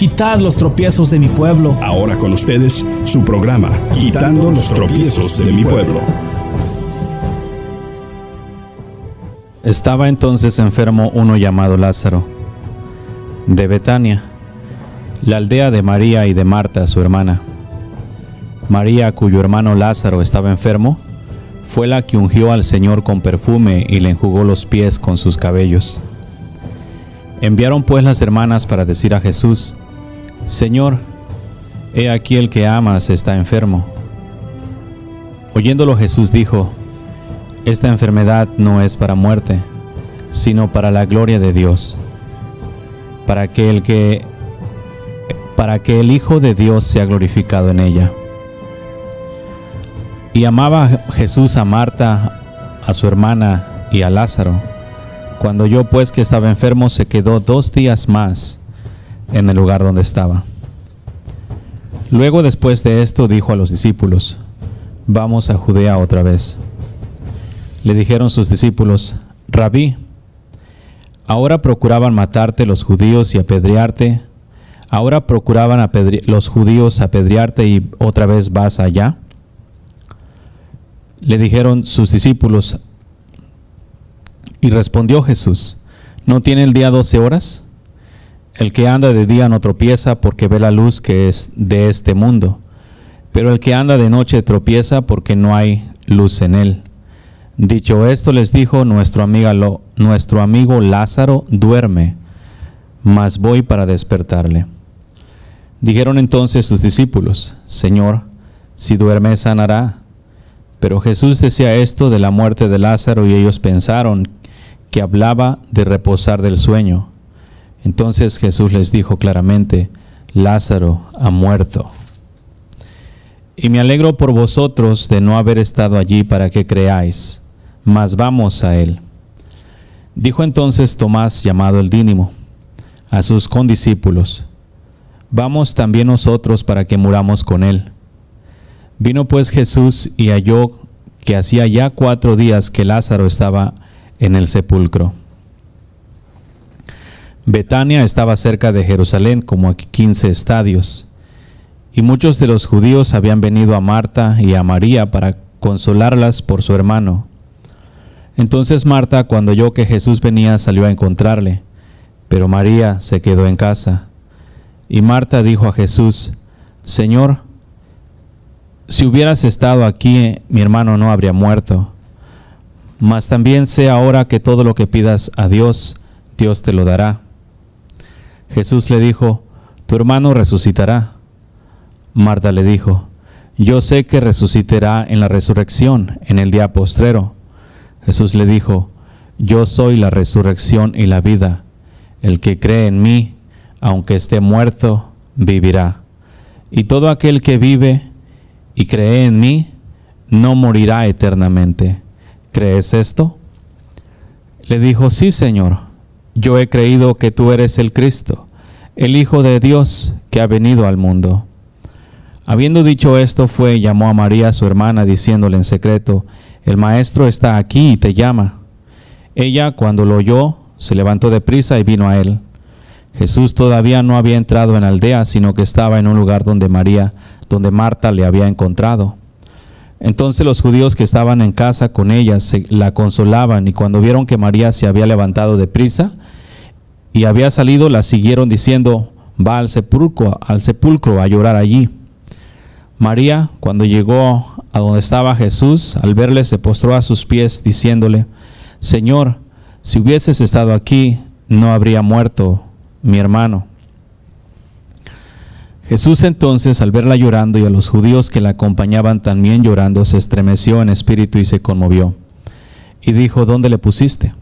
Quitad los tropiezos de mi pueblo. Ahora con ustedes, su programa, Quitando los tropiezos de mi pueblo. Estaba entonces enfermo uno llamado Lázaro, de Betania, la aldea de María y de Marta, su hermana. María, cuyo hermano Lázaro estaba enfermo, fue la que ungió al Señor con perfume y le enjugó los pies con sus cabellos. Enviaron pues las hermanas para decir a Jesús, Señor, he aquí el que amas está enfermo. Oyéndolo Jesús dijo, Esta enfermedad no es para muerte, sino para la gloria de Dios, para que el que para que el Hijo de Dios sea glorificado en ella. Y amaba Jesús a Marta, a su hermana y a Lázaro. Cuando yo pues que estaba enfermo se quedó dos días más en el lugar donde estaba. Luego después de esto dijo a los discípulos, vamos a Judea otra vez. Le dijeron sus discípulos, Rabí, ahora procuraban matarte los judíos y apedrearte, ahora procuraban los judíos apedrearte y otra vez vas allá. Le dijeron sus discípulos, y respondió Jesús, ¿no tiene el día doce horas? El que anda de día no tropieza porque ve la luz que es de este mundo, pero el que anda de noche tropieza porque no hay luz en él. Dicho esto, les dijo nuestro, amiga Lo, nuestro amigo Lázaro, duerme, mas voy para despertarle. Dijeron entonces sus discípulos, Señor, si duerme sanará. Pero Jesús decía esto de la muerte de Lázaro y ellos pensaron que hablaba de reposar del sueño. Entonces Jesús les dijo claramente, Lázaro ha muerto. Y me alegro por vosotros de no haber estado allí para que creáis, mas vamos a él. Dijo entonces Tomás, llamado el Dínimo, a sus condiscípulos, Vamos también nosotros para que muramos con él. Vino pues Jesús y halló que hacía ya cuatro días que Lázaro estaba en el sepulcro Betania estaba cerca de Jerusalén como a 15 estadios, y muchos de los judíos habían venido a Marta y a María para consolarlas por su hermano. Entonces Marta, cuando oyó que Jesús venía, salió a encontrarle, pero María se quedó en casa. Y Marta dijo a Jesús, Señor, si hubieras estado aquí, mi hermano no habría muerto. Mas también sé ahora que todo lo que pidas a Dios, Dios te lo dará. Jesús le dijo, tu hermano resucitará. Marta le dijo, yo sé que resucitará en la resurrección, en el día postrero. Jesús le dijo, yo soy la resurrección y la vida. El que cree en mí, aunque esté muerto, vivirá. Y todo aquel que vive y cree en mí, no morirá eternamente. ¿Crees esto? Le dijo, sí, Señor yo he creído que tú eres el Cristo, el Hijo de Dios que ha venido al mundo. Habiendo dicho esto, fue y llamó a María, su hermana, diciéndole en secreto, El Maestro está aquí y te llama. Ella, cuando lo oyó, se levantó prisa y vino a él. Jesús todavía no había entrado en la aldea, sino que estaba en un lugar donde María, donde Marta le había encontrado. Entonces los judíos que estaban en casa con ella se la consolaban y cuando vieron que María se había levantado de prisa y había salido, la siguieron diciendo, va al sepulcro, al sepulcro a llorar allí. María, cuando llegó a donde estaba Jesús, al verle se postró a sus pies diciéndole, Señor, si hubieses estado aquí, no habría muerto mi hermano. Jesús entonces, al verla llorando y a los judíos que la acompañaban también llorando, se estremeció en espíritu y se conmovió. Y dijo, ¿dónde le pusiste?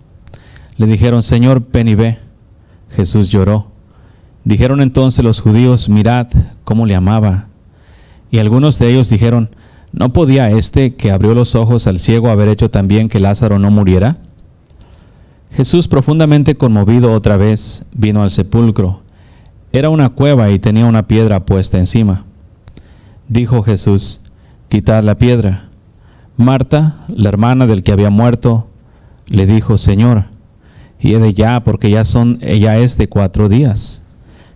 Le dijeron, Señor, ven y ve. Jesús lloró. Dijeron entonces los judíos, mirad cómo le amaba. Y algunos de ellos dijeron, ¿no podía este que abrió los ojos al ciego haber hecho también que Lázaro no muriera? Jesús, profundamente conmovido otra vez, vino al sepulcro era una cueva y tenía una piedra puesta encima. Dijo Jesús, quitad la piedra. Marta, la hermana del que había muerto, le dijo, Señor, y ya, porque ya son, ella es de cuatro días.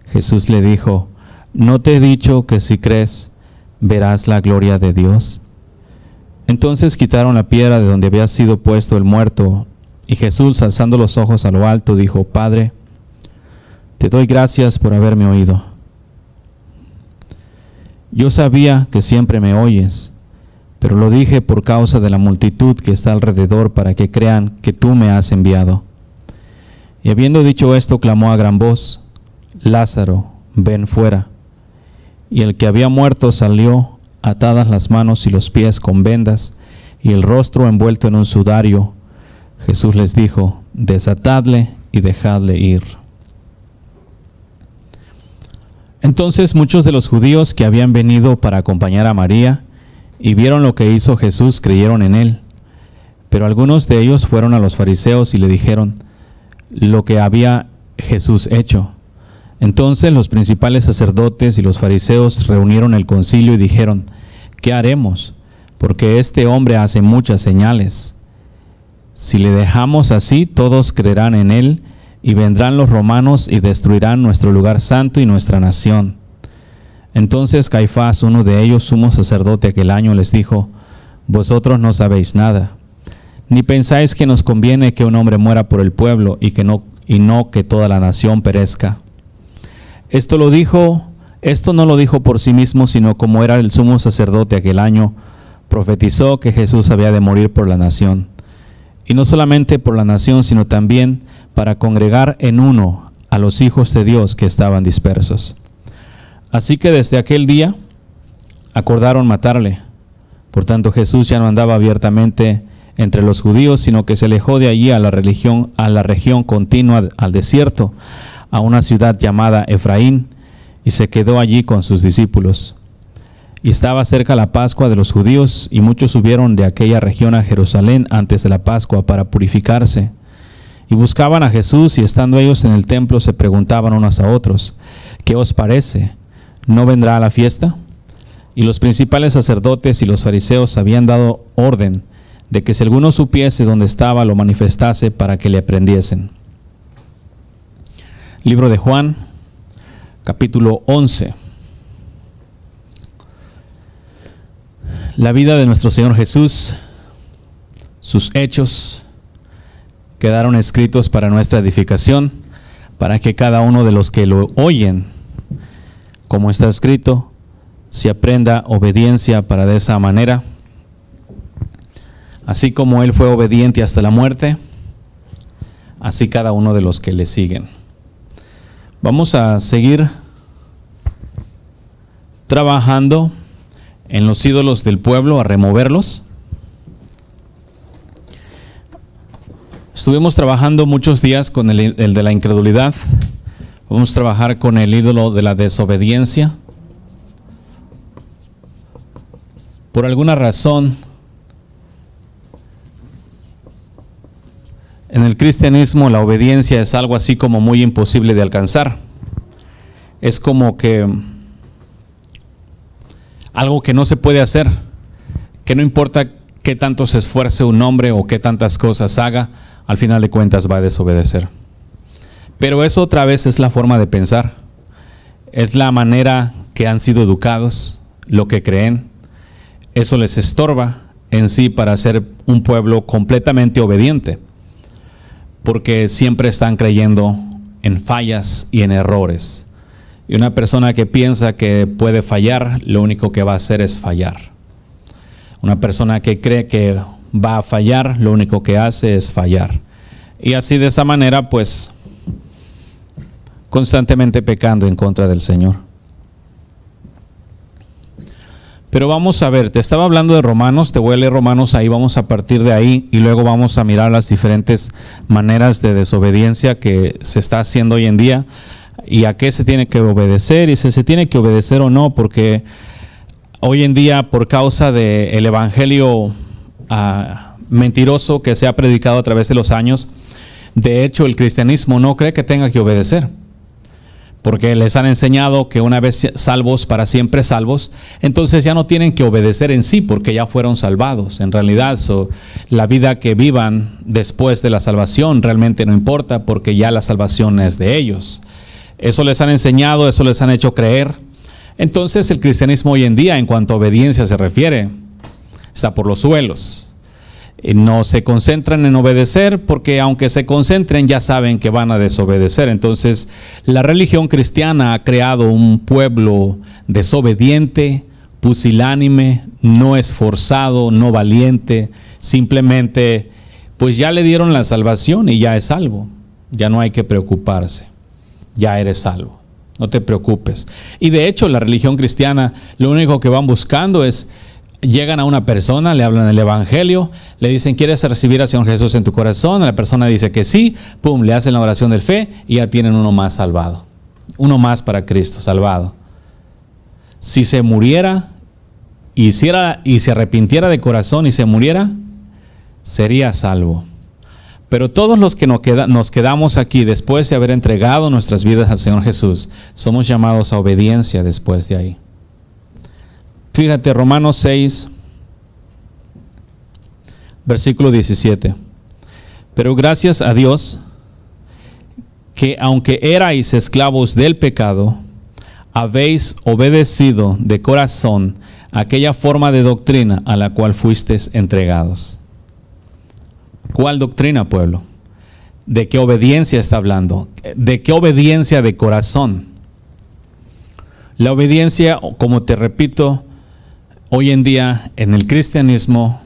Jesús le dijo, ¿no te he dicho que si crees verás la gloria de Dios? Entonces quitaron la piedra de donde había sido puesto el muerto, y Jesús, alzando los ojos a lo alto, dijo, Padre, te doy gracias por haberme oído. Yo sabía que siempre me oyes, pero lo dije por causa de la multitud que está alrededor para que crean que tú me has enviado. Y habiendo dicho esto, clamó a gran voz, Lázaro, ven fuera. Y el que había muerto salió, atadas las manos y los pies con vendas, y el rostro envuelto en un sudario. Jesús les dijo, desatadle y dejadle ir. Entonces muchos de los judíos que habían venido para acompañar a María y vieron lo que hizo Jesús creyeron en él. Pero algunos de ellos fueron a los fariseos y le dijeron lo que había Jesús hecho. Entonces los principales sacerdotes y los fariseos reunieron el concilio y dijeron, ¿qué haremos? Porque este hombre hace muchas señales. Si le dejamos así, todos creerán en él y vendrán los romanos y destruirán nuestro lugar santo y nuestra nación. Entonces Caifás, uno de ellos, sumo sacerdote aquel año, les dijo, Vosotros no sabéis nada, ni pensáis que nos conviene que un hombre muera por el pueblo y, que no, y no que toda la nación perezca. Esto lo dijo, esto no lo dijo por sí mismo, sino como era el sumo sacerdote aquel año, profetizó que Jesús había de morir por la nación. Y no solamente por la nación, sino también para congregar en uno a los hijos de Dios que estaban dispersos. Así que desde aquel día acordaron matarle. Por tanto Jesús ya no andaba abiertamente entre los judíos, sino que se alejó de allí a la religión, a la región continua al desierto, a una ciudad llamada Efraín, y se quedó allí con sus discípulos. Y estaba cerca la Pascua de los judíos, y muchos subieron de aquella región a Jerusalén antes de la Pascua para purificarse. Y buscaban a Jesús y estando ellos en el templo se preguntaban unos a otros, ¿qué os parece? ¿No vendrá a la fiesta? Y los principales sacerdotes y los fariseos habían dado orden de que si alguno supiese dónde estaba, lo manifestase para que le aprendiesen. Libro de Juan, capítulo 11. La vida de nuestro Señor Jesús, sus hechos, quedaron escritos para nuestra edificación, para que cada uno de los que lo oyen, como está escrito, se aprenda obediencia para de esa manera. Así como Él fue obediente hasta la muerte, así cada uno de los que le siguen. Vamos a seguir trabajando en los ídolos del pueblo, a removerlos. Estuvimos trabajando muchos días con el, de la incredulidad. Vamos a trabajar con el ídolo de la desobediencia. Por alguna razón, en el cristianismo la obediencia es algo así como muy imposible de alcanzar. Es como que algo que no se puede hacer, que no importa qué tanto se esfuerce un hombre o qué tantas cosas haga, al final de cuentas va a desobedecer. Pero eso otra vez es la forma de pensar, es la manera que han sido educados, lo que creen. Eso les estorba en sí para ser un pueblo completamente obediente, porque siempre están creyendo en fallas y en errores. Y una persona que piensa que puede fallar, lo único que va a hacer es fallar. Una persona que cree que va a fallar, lo único que hace es fallar. Y así de esa manera, pues, constantemente pecando en contra del Señor. Pero vamos a ver, te estaba hablando de Romanos, te voy a leer Romanos, ahí vamos a partir de ahí y luego vamos a mirar las diferentes maneras de desobediencia que se está haciendo hoy en día y a qué se tiene que obedecer y si se tiene que obedecer o no, porque hoy en día por causa del Evangelio Ah, mentiroso que se ha predicado a través de los años. De hecho, el cristianismo no cree que tenga que obedecer, porque les han enseñado que una vez salvos, para siempre salvos, entonces ya no tienen que obedecer en sí, porque ya fueron salvados. En realidad, la vida que vivan después de la salvación realmente no importa, porque ya la salvación es de ellos. Eso les han enseñado, eso les han hecho creer. Entonces el cristianismo hoy en día, en cuanto a obediencia se refiere, está por los suelos. Eh, no se concentran en obedecer porque aunque se concentren ya saben que van a desobedecer. Entonces la religión cristiana ha creado un pueblo desobediente, pusilánime, no esforzado, no valiente, simplemente pues ya le dieron la salvación y ya es salvo. Ya no hay que preocuparse, ya eres salvo. No te preocupes. Y de hecho la religión cristiana lo único que van buscando es llegan a una persona, le hablan el Evangelio, le dicen, ¿quieres recibir al Señor Jesús en tu corazón? La persona dice que sí, pum, le hacen la oración del fe y ya tienen uno más salvado. Uno más para Cristo, salvado. Si se muriera, hiciera y se arrepintiera de corazón y se muriera, sería salvo. Pero todos los que nos quedamos aquí después de haber entregado nuestras vidas al Señor Jesús, somos llamados a obediencia después de ahí. Fíjate, Romanos 6, versículo 17. Pero gracias a Dios que aunque erais esclavos del pecado, habéis obedecido de corazón aquella forma de doctrina a la cual fuisteis entregados. ¿Cuál doctrina, pueblo? ¿De qué obediencia está hablando? ¿De qué obediencia de corazón? La obediencia, como te repito, hoy en día en el cristianismo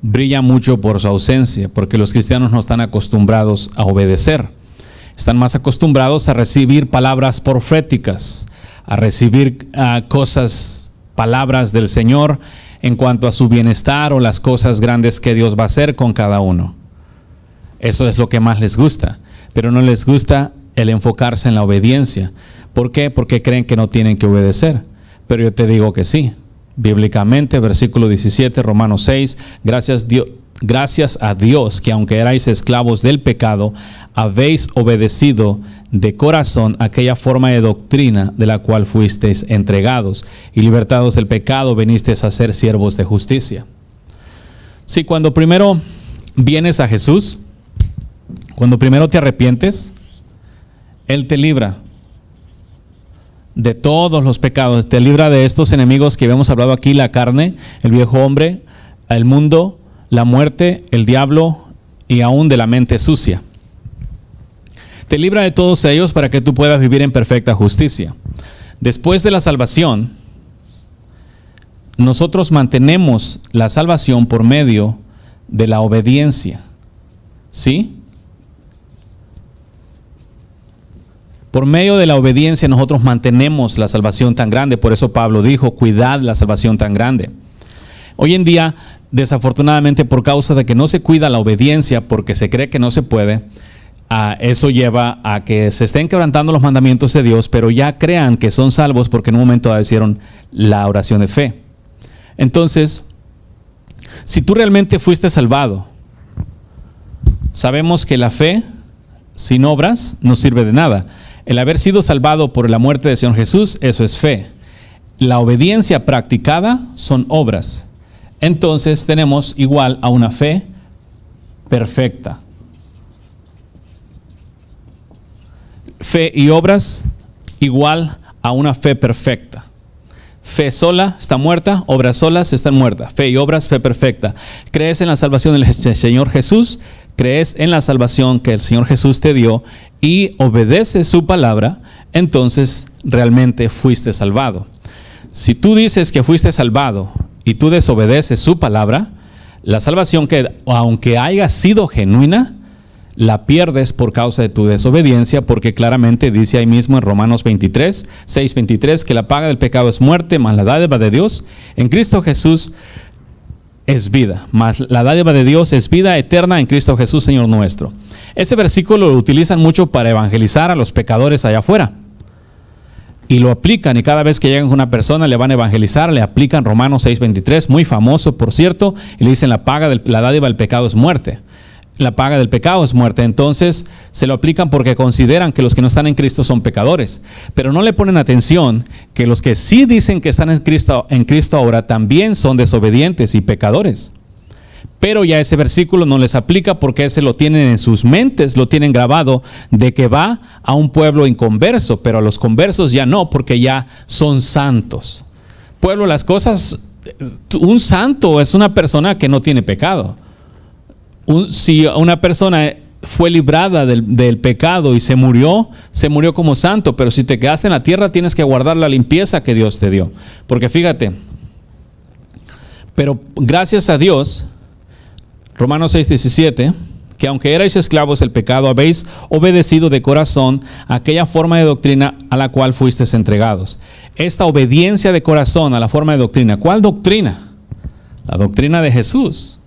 brilla mucho por su ausencia, porque los cristianos no están acostumbrados a obedecer. Están más acostumbrados a recibir palabras proféticas, a recibir ah, cosas, palabras del Señor en cuanto a su bienestar o las cosas grandes que Dios va a hacer con cada uno. Eso es lo que más les gusta, pero no les gusta el enfocarse en la obediencia. ¿Por qué? Porque creen que no tienen que obedecer. Pero yo te digo que sí, bíblicamente, versículo 17, Romanos 6, gracias Dios gracias a Dios que aunque erais esclavos del pecado, habéis obedecido de corazón aquella forma de doctrina de la cual fuisteis entregados, y libertados del pecado venisteis a ser siervos de justicia. Si cuando primero vienes a Jesús, cuando primero te arrepientes, Él te libra de todos los pecados, te libra de estos enemigos que hemos hablado aquí, la carne, el viejo hombre, el mundo, la muerte, el diablo y aún de la mente sucia. Te libra de todos ellos para que tú puedas vivir en perfecta justicia. Después de la salvación, nosotros mantenemos la salvación por medio de la obediencia. ¿Sí? Por medio de la obediencia nosotros mantenemos la salvación tan grande. Por eso Pablo dijo, cuidad la salvación tan grande. Hoy en día, desafortunadamente, por causa de que no se cuida la obediencia porque se cree que no se puede, ah, eso lleva a que se estén quebrantando los mandamientos de Dios, pero ya crean que son salvos porque en un momento hicieron la oración de fe. Entonces, si tú realmente fuiste salvado, sabemos que la fe sin obras no sirve de nada. El haber sido salvado por la muerte del Señor Jesús, eso es fe. La obediencia practicada son obras. Entonces tenemos igual a una fe perfecta. Fe y obras igual a una fe perfecta. Fe sola está muerta, obras solas están muertas. Fe y obras, fe perfecta. Crees en la salvación del Señor Jesús, crees en la salvación que el Señor Jesús te dio y obedeces su palabra, entonces realmente fuiste salvado. Si tú dices que fuiste salvado y tú desobedeces su palabra, la salvación que aunque haya sido genuina, la pierdes por causa de tu desobediencia, porque claramente dice ahí mismo en Romanos 23, 6, 23, que la paga del pecado es muerte, más la dádiva de Dios en Cristo Jesús es vida, más la dádiva de Dios es vida eterna en Cristo Jesús, Señor nuestro. Ese versículo lo utilizan mucho para evangelizar a los pecadores allá afuera. Y lo aplican y cada vez que llegan con una persona le van a evangelizar, le aplican Romanos 6:23, muy famoso por cierto, y le dicen la paga de la dádiva del pecado es muerte la paga del pecado es muerte. Entonces se lo aplican porque consideran que los que no están en Cristo son pecadores. Pero no le ponen atención que los que sí dicen que están en Cristo, en Cristo ahora también son desobedientes y pecadores. Pero ya ese versículo no les aplica porque ese lo tienen en sus mentes, lo tienen grabado de que va a un pueblo inconverso, pero a los conversos ya no, porque ya son santos. Pueblo, las cosas, un santo es una persona que no tiene pecado si una persona fue librada del, pecado y se murió, se murió como santo, pero si te quedaste en la tierra tienes que guardar la limpieza que Dios te dio. Porque fíjate, pero gracias a Dios, Romanos 6, 17, que aunque erais esclavos del pecado, habéis obedecido de corazón aquella forma de doctrina a la cual fuisteis entregados. Esta obediencia de corazón a la forma de doctrina, ¿cuál doctrina? La doctrina de Jesús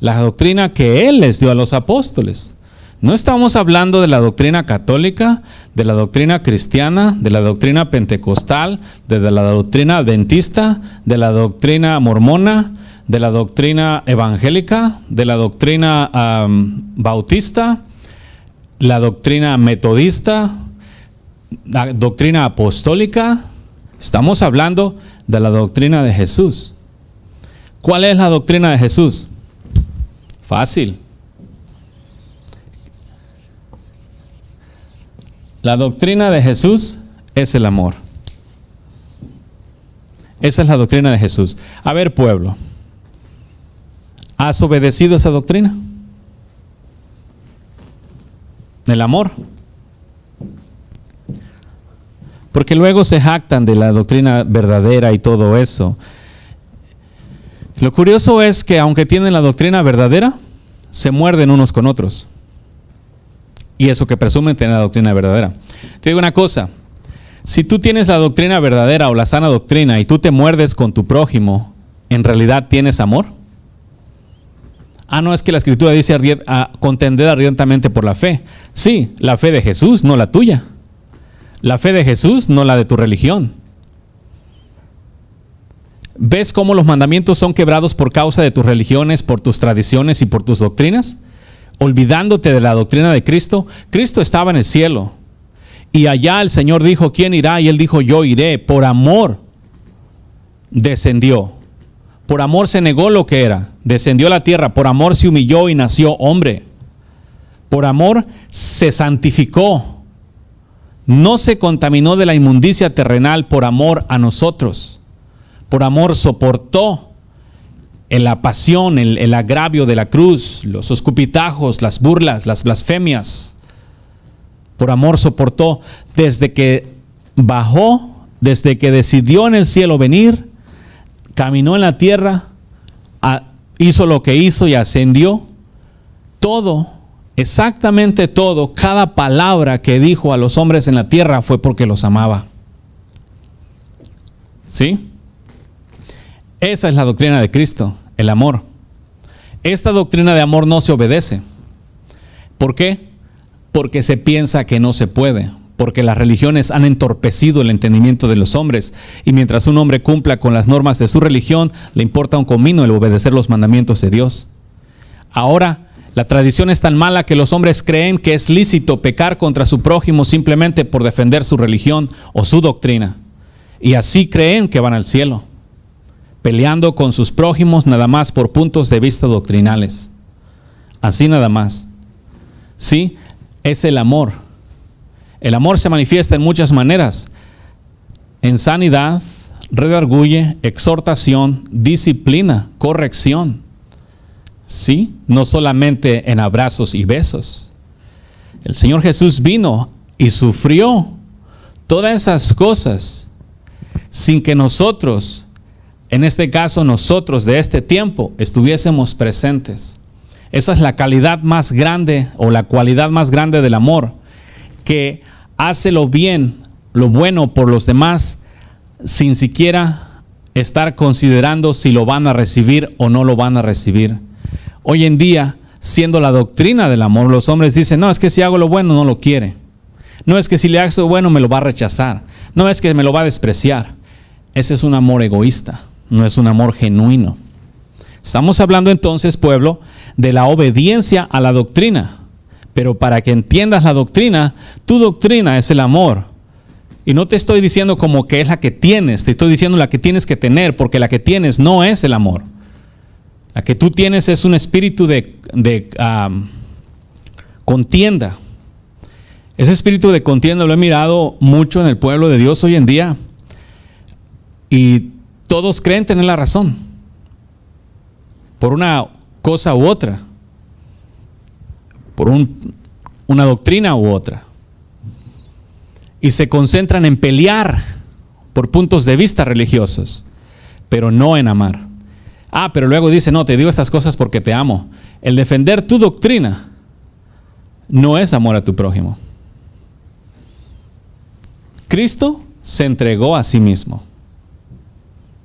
la doctrina que Él les dio a los apóstoles. No estamos hablando de la doctrina católica, de la doctrina cristiana, de la doctrina pentecostal, de la doctrina adventista, de la doctrina mormona, de la doctrina evangélica, de la doctrina bautista, la doctrina metodista, la doctrina apostólica. Estamos hablando de la doctrina de Jesús. ¿Cuál es la doctrina de Jesús? Fácil. La doctrina de Jesús es el amor. Esa es la doctrina de Jesús. A ver, pueblo, ¿has obedecido esa doctrina? El amor. Porque luego se jactan de la doctrina verdadera y todo eso. Lo curioso es que aunque tienen la doctrina verdadera, se muerden unos con otros. Y eso que presumen tener la doctrina verdadera. Te digo una cosa, si tú tienes la doctrina verdadera o la sana doctrina y tú te muerdes con tu prójimo, ¿en realidad tienes amor? Ah, no, es que la escritura dice a ah, contender ardientemente por la fe. Sí, la fe de Jesús, no la tuya. La fe de Jesús, no la de tu religión. ¿Ves cómo los mandamientos son quebrados por causa de tus religiones, por tus tradiciones y por tus doctrinas? Olvidándote de la doctrina de Cristo, Cristo estaba en el cielo. Y allá el Señor dijo, ¿quién irá? Y él dijo, yo iré. Por amor descendió. Por amor se negó lo que era. Descendió a la tierra. Por amor se humilló y nació hombre. Por amor se santificó. No se contaminó de la inmundicia terrenal por amor a nosotros por amor soportó la pasión, el, el, agravio de la cruz, los escupitajos, las burlas, las blasfemias. Por amor soportó desde que bajó, desde que decidió en el cielo venir, caminó en la tierra, hizo lo que hizo y ascendió. Todo, exactamente todo, cada palabra que dijo a los hombres en la tierra fue porque los amaba. ¿Sí? Esa es la doctrina de Cristo, el amor. Esta doctrina de amor no se obedece. ¿Por qué? Porque se piensa que no se puede, porque las religiones han entorpecido el entendimiento de los hombres, y mientras un hombre cumpla con las normas de su religión, le importa un comino el obedecer los mandamientos de Dios. Ahora, la tradición es tan mala que los hombres creen que es lícito pecar contra su prójimo simplemente por defender su religión o su doctrina, y así creen que van al cielo peleando con sus prójimos nada más por puntos de vista doctrinales. Así nada más. Sí, es el amor. El amor se manifiesta en muchas maneras. En sanidad, redarguye, exhortación, disciplina, corrección. ¿Sí? No solamente en abrazos y besos. El Señor Jesús vino y sufrió todas esas cosas sin que nosotros en este caso nosotros de este tiempo, estuviésemos presentes. Esa es la calidad más grande o la cualidad más grande del amor, que hace lo bien, lo bueno por los demás, sin siquiera estar considerando si lo van a recibir o no lo van a recibir. Hoy en día, siendo la doctrina del amor, los hombres dicen, no, es que si hago lo bueno no lo quiere. No es que si le hago lo bueno me lo va a rechazar. No es que me lo va a despreciar. Ese es un amor egoísta. No es un amor genuino. Estamos hablando entonces, pueblo, de la obediencia a la doctrina. Pero para que entiendas la doctrina, tu doctrina es el amor. Y no te estoy diciendo como que es la que tienes, te estoy diciendo la que tienes que tener, porque la que tienes no es el amor. La que tú tienes es un espíritu de, ah, contienda. Ese espíritu de contienda lo he mirado mucho en el pueblo de Dios hoy en día. Y todos creen tener la razón, por una cosa u otra, por una doctrina u otra, y se concentran en pelear por puntos de vista religiosos, pero no en amar. Ah, pero luego dice, no, te digo estas cosas porque te amo. El defender tu doctrina no es amor a tu prójimo. Cristo se entregó a sí mismo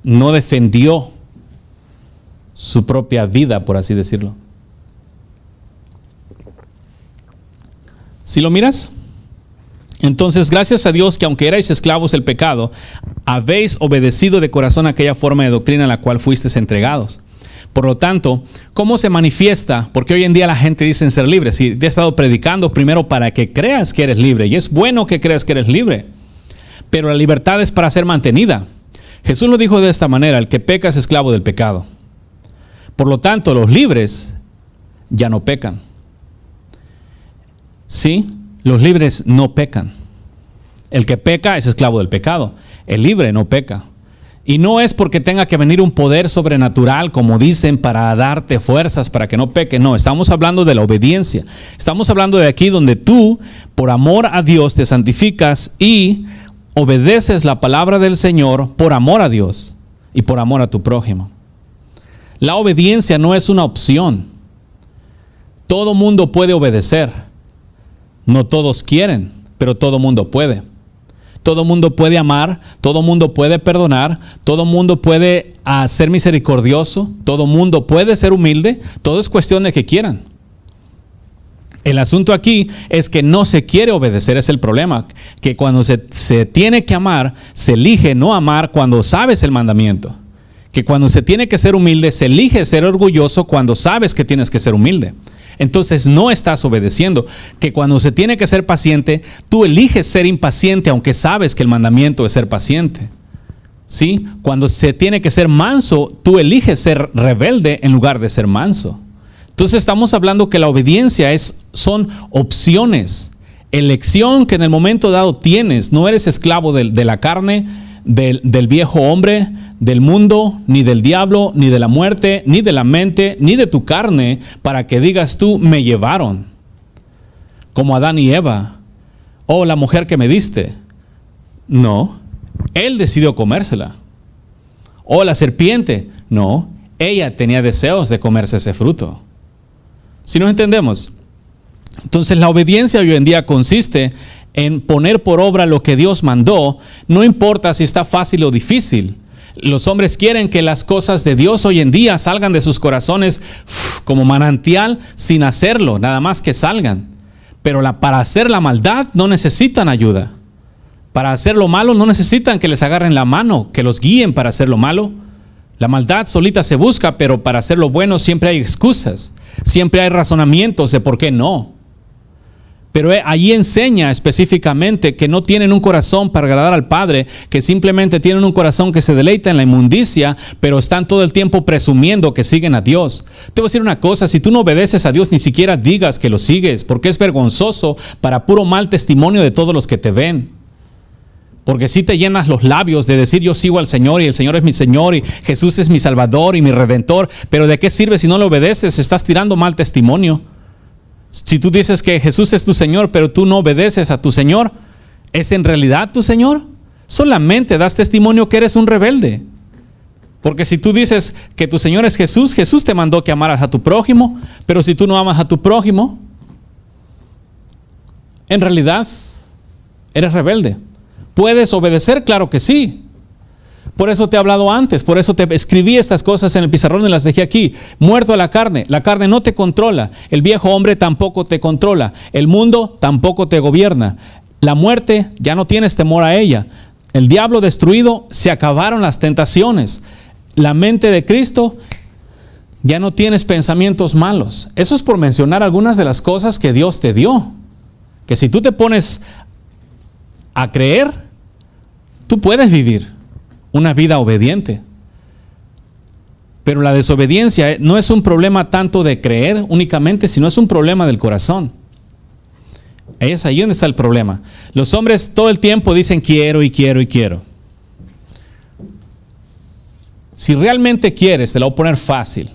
no defendió su propia vida, por así decirlo. Si lo miras, entonces gracias a Dios que aunque erais esclavos del pecado, habéis obedecido de corazón aquella forma de doctrina a la cual fuisteis entregados. Por lo tanto, ¿cómo se manifiesta? Porque hoy en día la gente dice ser libre. Si te he estado predicando primero para que creas que eres libre, y es bueno que creas que eres libre, pero la libertad es para ser mantenida. Jesús lo dijo de esta manera, el que peca es esclavo del pecado. Por lo tanto, los libres ya no pecan. Sí, los libres no pecan. El que peca es esclavo del pecado. El libre no peca. Y no es porque tenga que venir un poder sobrenatural, como dicen, para darte fuerzas, para que no peque. No, estamos hablando de la obediencia. Estamos hablando de aquí donde tú, por amor a Dios, te santificas y obedeces la palabra del Señor por amor a Dios y por amor a tu prójimo. La obediencia no es una opción. Todo mundo puede obedecer. No todos quieren, pero todo mundo puede. Todo mundo puede amar, todo mundo puede perdonar, todo mundo puede ah, ser misericordioso, todo mundo puede ser humilde, todo es cuestión de que quieran. El asunto aquí es que no se quiere obedecer, es el problema. Que cuando se, tiene que amar, se elige no amar cuando sabes el mandamiento. Que cuando se tiene que ser humilde, se elige ser orgulloso cuando sabes que tienes que ser humilde. Entonces no estás obedeciendo. Que cuando se tiene que ser paciente, tú eliges ser impaciente aunque sabes que el mandamiento es ser paciente. ¿Sí? Cuando se tiene que ser manso, tú eliges ser rebelde en lugar de ser manso. Entonces estamos hablando que la obediencia es, son opciones, elección que en el momento dado tienes. No eres esclavo de, la carne, del, viejo hombre, del mundo, ni del diablo, ni de la muerte, ni de la mente, ni de tu carne, para que digas tú, me llevaron. Como Adán y Eva. O oh, la mujer que me diste. No, él decidió comérsela. O oh, la serpiente. No, ella tenía deseos de comerse ese fruto. Si nos entendemos. Entonces la obediencia hoy en día consiste en poner por obra lo que Dios mandó, no importa si está fácil o difícil. Los hombres quieren que las cosas de Dios hoy en día salgan de sus corazones como manantial sin hacerlo, nada más que salgan. Pero para hacer la maldad no necesitan ayuda. Para hacer lo malo no necesitan que les agarren la mano, que los guíen para hacer lo malo. La maldad solita se busca, pero para hacer lo bueno siempre hay excusas. Siempre hay razonamientos de por qué no. Pero eh, allí enseña específicamente que no tienen un corazón para agradar al Padre, que simplemente tienen un corazón que se deleita en la inmundicia, pero están todo el tiempo presumiendo que siguen a Dios. Te voy a decir una cosa, si tú no obedeces a Dios, ni siquiera digas que lo sigues, porque es vergonzoso para puro mal testimonio de todos los que te ven. Porque si te llenas los labios de decir yo sigo al Señor y el Señor es mi Señor y Jesús es mi Salvador y mi Redentor, pero ¿de qué sirve si no le obedeces? Estás tirando mal testimonio. Si tú dices que Jesús es tu Señor, pero tú no obedeces a tu Señor, ¿es en realidad tu Señor? Solamente das testimonio que eres un rebelde. Porque si tú dices que tu Señor es Jesús, Jesús te mandó que amaras a tu prójimo, pero si tú no amas a tu prójimo, en realidad eres rebelde. ¿Puedes obedecer? Claro que sí. Por eso te he hablado antes, por eso te escribí estas cosas en el pizarrón y las dejé aquí. Muerto a la carne, la carne no te controla, el viejo hombre tampoco te controla, el mundo tampoco te gobierna. La muerte ya no tienes temor a ella. El diablo destruido, se acabaron las tentaciones. La mente de Cristo ya no tienes pensamientos malos. Eso es por mencionar algunas de las cosas que Dios te dio. Que si tú te pones a creer, tú puedes vivir una vida obediente. Pero la desobediencia eh, no es un problema tanto de creer únicamente, sino es un problema del corazón. es ahí donde está el problema. Los hombres todo el tiempo dicen quiero y quiero y quiero. Si realmente quieres, te la voy a poner fácil.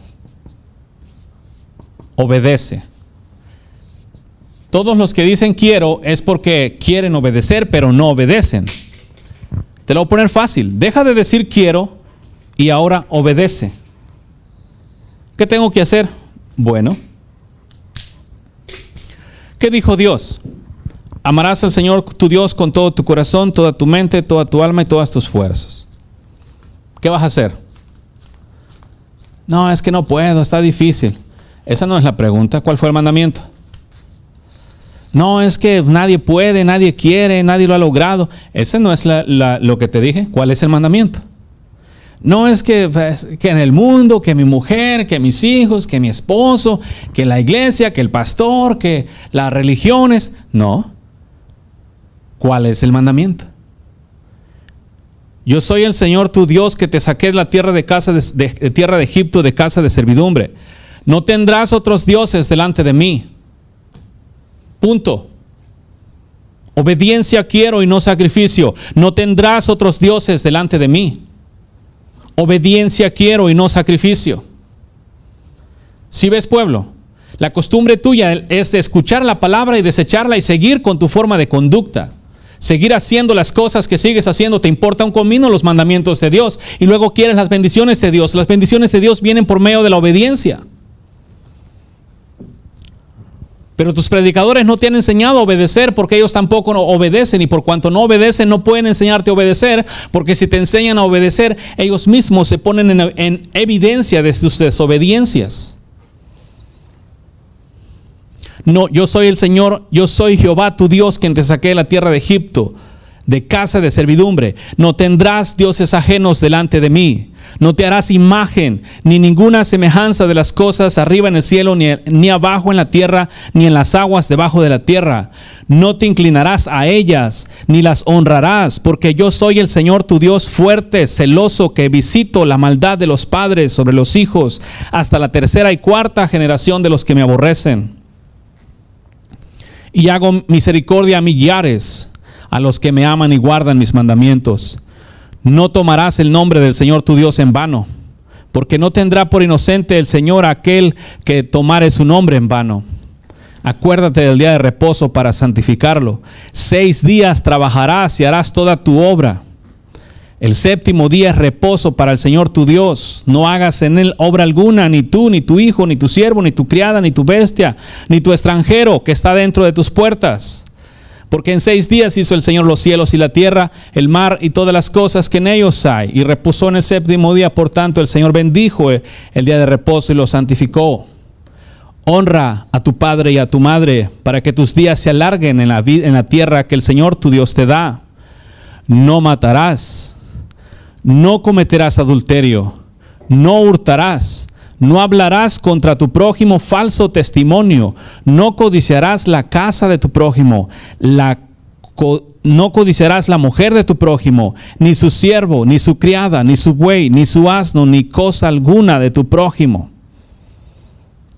Obedece. Todos los que dicen quiero es porque quieren obedecer, pero no obedecen. Te lo voy a poner fácil. Deja de decir quiero y ahora obedece. ¿Qué tengo que hacer? Bueno. ¿Qué dijo Dios? Amarás al Señor tu Dios con todo tu corazón, toda tu mente, toda tu alma y todas tus fuerzas. ¿Qué vas a hacer? No, es que no puedo, está difícil. Esa no es la pregunta. ¿Cuál fue el mandamiento? No, es que nadie puede, nadie quiere, nadie lo ha logrado. Ese no es lo que te dije. ¿Cuál es el mandamiento? No es que, pues, que, en el mundo, que mi mujer, que mis hijos, que mi esposo, que la iglesia, que el pastor, que las religiones. No. ¿Cuál es el mandamiento? Yo soy el Señor tu Dios que te saqué de la tierra de, casa de tierra de Egipto, de casa de servidumbre. No tendrás otros dioses delante de mí. Punto. Obediencia quiero y no sacrificio. No tendrás otros dioses delante de mí. Obediencia quiero y no sacrificio. Si ves pueblo, la costumbre tuya es de escuchar la palabra y desecharla y seguir con tu forma de conducta. Seguir haciendo las cosas que sigues haciendo, te importa un comino los mandamientos de Dios y luego quieres las bendiciones de Dios. Las bendiciones de Dios vienen por medio de la obediencia. Pero tus predicadores no te han enseñado a obedecer porque ellos tampoco obedecen y por cuanto no obedecen no pueden enseñarte a obedecer porque si te enseñan a obedecer ellos mismos se ponen en, evidencia de sus desobediencias. No, yo soy el Señor, yo soy Jehová tu Dios quien te saqué de la tierra de Egipto de casa de servidumbre. No tendrás dioses ajenos delante de mí. No te harás imagen ni ninguna semejanza de las cosas arriba en el cielo, ni, abajo en la tierra, ni en las aguas debajo de la tierra. No te inclinarás a ellas, ni las honrarás, porque yo soy el Señor tu Dios fuerte, celoso, que visito la maldad de los padres sobre los hijos, hasta la tercera y cuarta generación de los que me aborrecen. Y hago misericordia a millares a los que me aman y guardan mis mandamientos. No tomarás el nombre del Señor tu Dios en vano, porque no tendrá por inocente el Señor aquel que tomare su nombre en vano. Acuérdate del día de reposo para santificarlo. Seis días trabajarás y harás toda tu obra. El séptimo día es reposo para el Señor tu Dios. No hagas en él obra alguna, ni tú, ni tu hijo, ni tu siervo, ni tu criada, ni tu bestia, ni tu extranjero que está dentro de tus puertas porque en seis días hizo el Señor los cielos y la tierra, el mar y todas las cosas que en ellos hay. Y reposó en el séptimo día, por tanto, el Señor bendijo el, día de reposo y lo santificó. Honra a tu padre y a tu madre, para que tus días se alarguen en la, en la tierra que el Señor tu Dios te da. No matarás, no cometerás adulterio, no hurtarás no hablarás contra tu prójimo falso testimonio. No codiciarás la casa de tu prójimo. no codiciarás la mujer de tu prójimo, ni su siervo, ni su criada, ni su buey, ni su asno, ni cosa alguna de tu prójimo.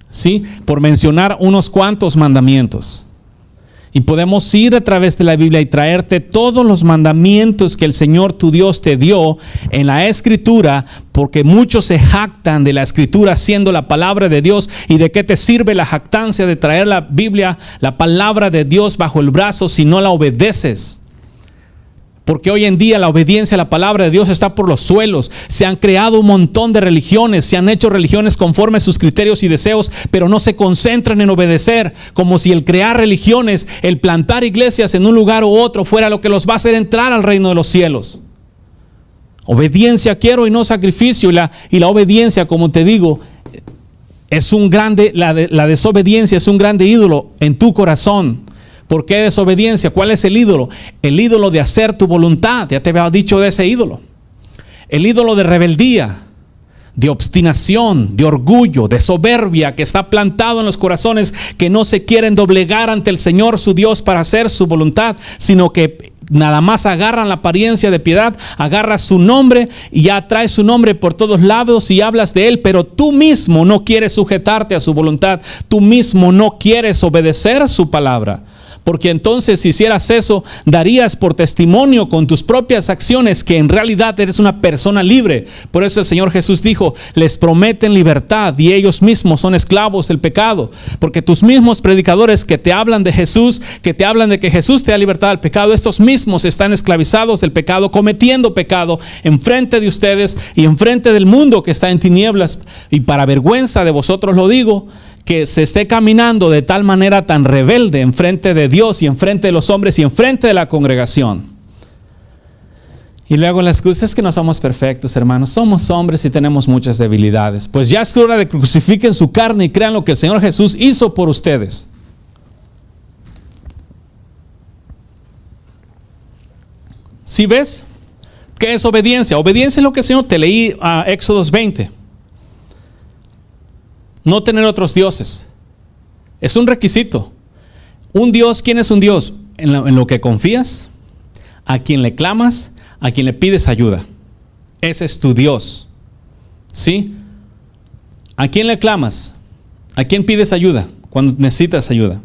¿Sí? Por mencionar unos cuantos mandamientos. Y podemos ir a través de la Biblia y traerte todos los mandamientos que el Señor tu Dios te dio en la escritura, porque muchos se jactan de la escritura siendo la palabra de Dios. ¿Y de qué te sirve la jactancia de traer la Biblia, la palabra de Dios bajo el brazo si no la obedeces? Porque hoy en día la obediencia a la palabra de Dios está por los suelos. Se han creado un montón de religiones, se han hecho religiones conforme a sus criterios y deseos, pero no se concentran en obedecer, como si el crear religiones, el plantar iglesias en un lugar u otro fuera lo que los va a hacer entrar al reino de los cielos. Obediencia quiero y no sacrificio. Y la, y la obediencia, como te digo, es un grande, la desobediencia es un grande ídolo en tu corazón. ¿Por qué desobediencia? ¿Cuál es el ídolo? El ídolo de hacer tu voluntad. Ya te había dicho de ese ídolo. El ídolo de rebeldía, de obstinación, de orgullo, de soberbia que está plantado en los corazones que no se quieren doblegar ante el Señor su Dios para hacer su voluntad, sino que nada más agarran la apariencia de piedad, agarras su nombre y ya traes su nombre por todos lados y hablas de él, pero tú mismo no quieres sujetarte a su voluntad, tú mismo no quieres obedecer su palabra porque entonces si hicieras eso, darías por testimonio con tus propias acciones que en realidad eres una persona libre. Por eso el Señor Jesús dijo, les prometen libertad y ellos mismos son esclavos del pecado, porque tus mismos predicadores que te hablan de Jesús, que te hablan de que Jesús te da libertad del pecado, estos mismos están esclavizados del pecado, cometiendo pecado enfrente de ustedes y enfrente del mundo que está en tinieblas. Y para vergüenza de vosotros lo digo, que se esté caminando de tal manera tan rebelde en frente de Dios y en frente de los hombres y en frente de la congregación. Y luego la excusa es que no somos perfectos, hermanos. Somos hombres y tenemos muchas debilidades. Pues ya es hora de crucifiquen su carne y crean lo que el Señor Jesús hizo por ustedes. Si ves? ¿Qué es obediencia? Obediencia es lo que el Señor te leí a ah, Éxodos 20. No tener otros dioses. Es un requisito. Un Dios, ¿quién es un Dios? En lo, que confías, a quien le clamas, a quien le pides ayuda. Ese es tu Dios. ¿Sí? ¿A quién le clamas? ¿A quién pides ayuda cuando necesitas ayuda?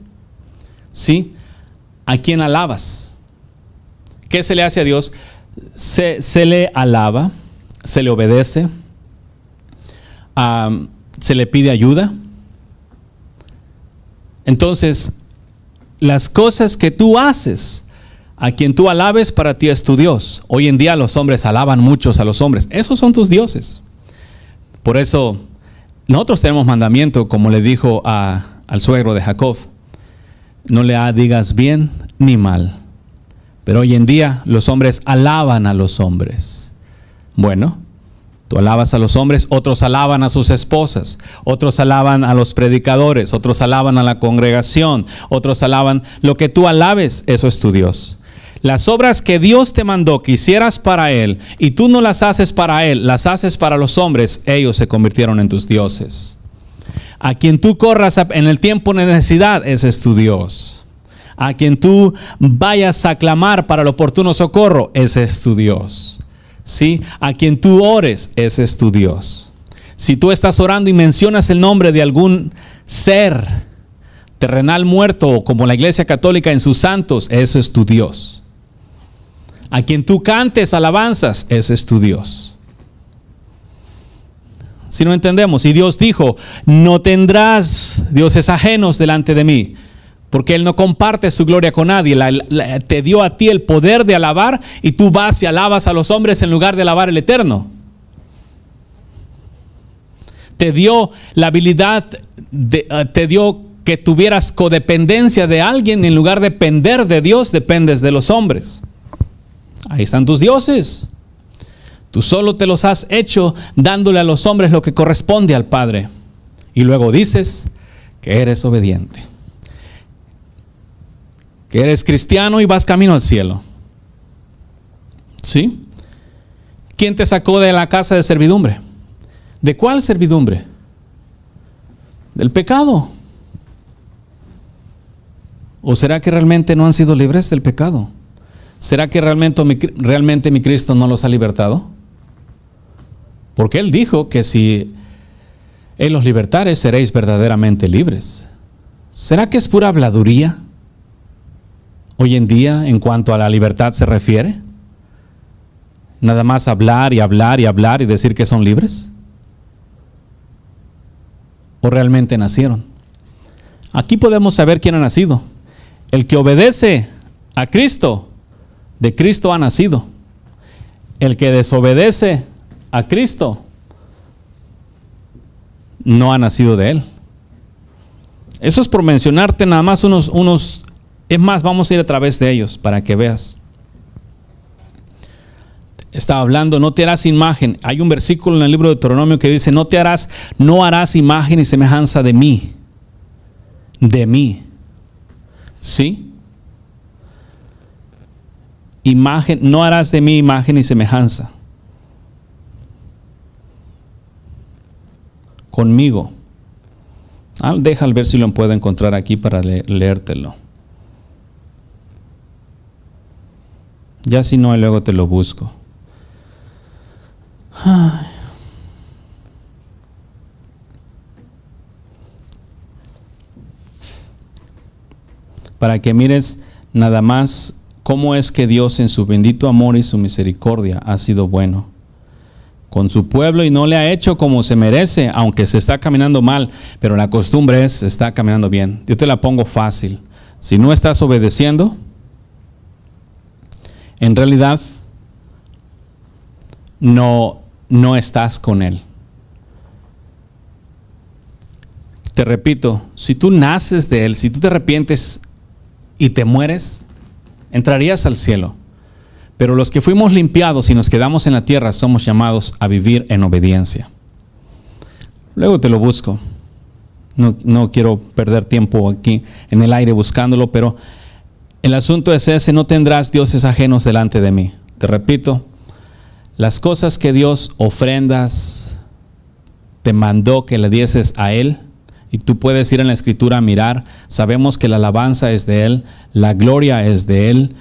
¿Sí? ¿A quién alabas? ¿Qué se le hace a Dios? Se, le alaba, se le obedece se le pide ayuda. Entonces, las cosas que tú haces, a quien tú alabes, para ti es tu Dios. Hoy en día los hombres alaban muchos a los hombres. Esos son tus dioses. Por eso, nosotros tenemos mandamiento, como le dijo al suegro de Jacob, no le digas bien ni mal. Pero hoy en día los hombres alaban a los hombres. Bueno, Tú alabas a los hombres, otros alaban a sus esposas, otros alaban a los predicadores, otros alaban a la congregación, otros alaban lo que tú alabes, eso es tu Dios. Las obras que Dios te mandó que hicieras para Él y tú no las haces para Él, las haces para los hombres, ellos se convirtieron en tus dioses. A quien tú corras en el tiempo de necesidad, ese es tu Dios. A quien tú vayas a clamar para el oportuno socorro, ese es tu Dios. ¿sí? A quien tú ores, ese es tu Dios. Si tú estás orando y mencionas el nombre de algún ser terrenal muerto, como la Iglesia Católica en sus santos, ese es tu Dios. A quien tú cantes alabanzas, ese es tu Dios. Si no entendemos, y Dios dijo, no tendrás dioses ajenos delante de mí porque Él no comparte su gloria con nadie. te dio a ti el poder de alabar y tú vas y alabas a los hombres en lugar de alabar al Eterno. Te dio la habilidad, eh, te dio que tuvieras codependencia de alguien en lugar de depender de Dios, dependes de los hombres. Ahí están tus dioses. Tú solo te los has hecho dándole a los hombres lo que corresponde al Padre. Y luego dices que eres obediente que eres cristiano y vas camino al cielo. ¿Sí? ¿Quién te sacó de la casa de servidumbre? ¿De cuál servidumbre? Del pecado. ¿O será que realmente no han sido libres del pecado? ¿Será que realmente mi, Cristo no los ha libertado? Porque Él dijo que si Él los libertare seréis verdaderamente libres. ¿Será que es pura habladuría? hoy en día en cuanto a la libertad se refiere? ¿Nada más hablar y hablar y hablar y decir que son libres? ¿O realmente nacieron? Aquí podemos saber quién ha nacido. El que obedece a Cristo, de Cristo ha nacido. El que desobedece a Cristo, no ha nacido de Él. Eso es por mencionarte nada más unos, unos es más, vamos a ir a través de ellos para que veas. Estaba hablando, no te harás imagen. Hay un versículo en el libro de Deuteronomio que dice, no te harás, no harás imagen y semejanza de mí. De mí. ¿Sí? Imagen, no harás de mí imagen y semejanza. Conmigo. Ah, deja ver si lo puedo encontrar aquí para leértelo. Ya si no, luego te lo busco. Para que mires nada más cómo es que Dios en su bendito amor y su misericordia ha sido bueno con su pueblo y no le ha hecho como se merece, aunque se está caminando mal, pero la costumbre es, está caminando bien. Yo te la pongo fácil. Si no estás obedeciendo, en realidad no, no estás con Él. Te repito, si tú naces de Él, si tú te arrepientes y te mueres, entrarías al cielo. Pero los que fuimos limpiados y nos quedamos en la tierra somos llamados a vivir en obediencia. Luego te lo busco. No, no quiero perder tiempo aquí en el aire buscándolo, pero el asunto es ese, no tendrás dioses ajenos delante de mí. Te repito, las cosas que Dios ofrendas, te mandó que le dieses a Él, y tú puedes ir en la escritura a mirar, sabemos que la alabanza es de Él, la gloria es de Él,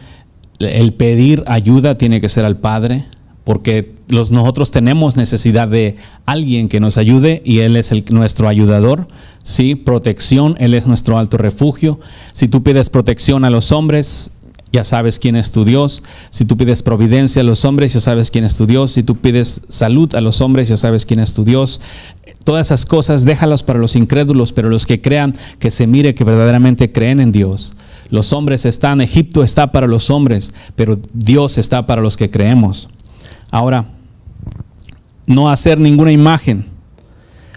el pedir ayuda tiene que ser al Padre, porque los, nosotros tenemos necesidad de alguien que nos ayude y Él es nuestro ayudador, ¿sí? Protección, Él es nuestro alto refugio. Si tú pides protección a los hombres, ya sabes quién es tu Dios. Si tú pides providencia a los hombres, ya sabes quién es tu Dios. Si tú pides salud a los hombres, ya sabes quién es tu Dios. Todas esas cosas déjalas para los incrédulos, pero los que crean, que se mire que verdaderamente creen en Dios. Los hombres están, Egipto está para los hombres, pero Dios está para los que creemos. Ahora, no hacer ninguna imagen.